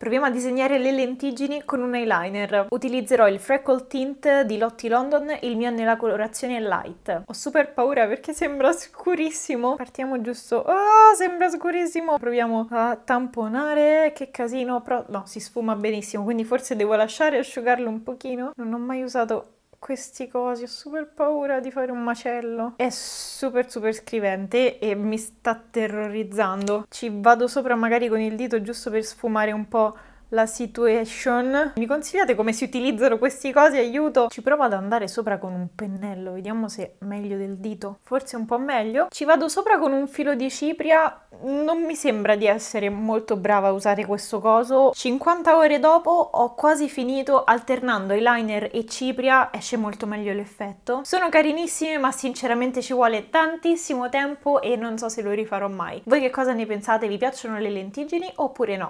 Proviamo a disegnare le lentiggini con un eyeliner. Utilizzerò il Freckle Tint di Lotti London, il mio nella colorazione light. Ho super paura perché sembra scurissimo. Partiamo giusto... Ah, oh, sembra scurissimo! Proviamo a tamponare, che casino, però... No, si sfuma benissimo, quindi forse devo lasciare asciugarlo un pochino. Non ho mai usato questi cosi, ho super paura di fare un macello. È super super scrivente e mi sta terrorizzando. Ci vado sopra magari con il dito giusto per sfumare un po' la situation. Mi consigliate come si utilizzano questi cosi? Aiuto! Ci provo ad andare sopra con un pennello, vediamo se è meglio del dito. Forse un po' meglio. Ci vado sopra con un filo di cipria, non mi sembra di essere molto brava a usare questo coso. 50 ore dopo ho quasi finito, alternando eyeliner e cipria esce molto meglio l'effetto. Sono carinissime ma sinceramente ci vuole tantissimo tempo e non so se lo rifarò mai. Voi che cosa ne pensate? Vi piacciono le lentiggini oppure no?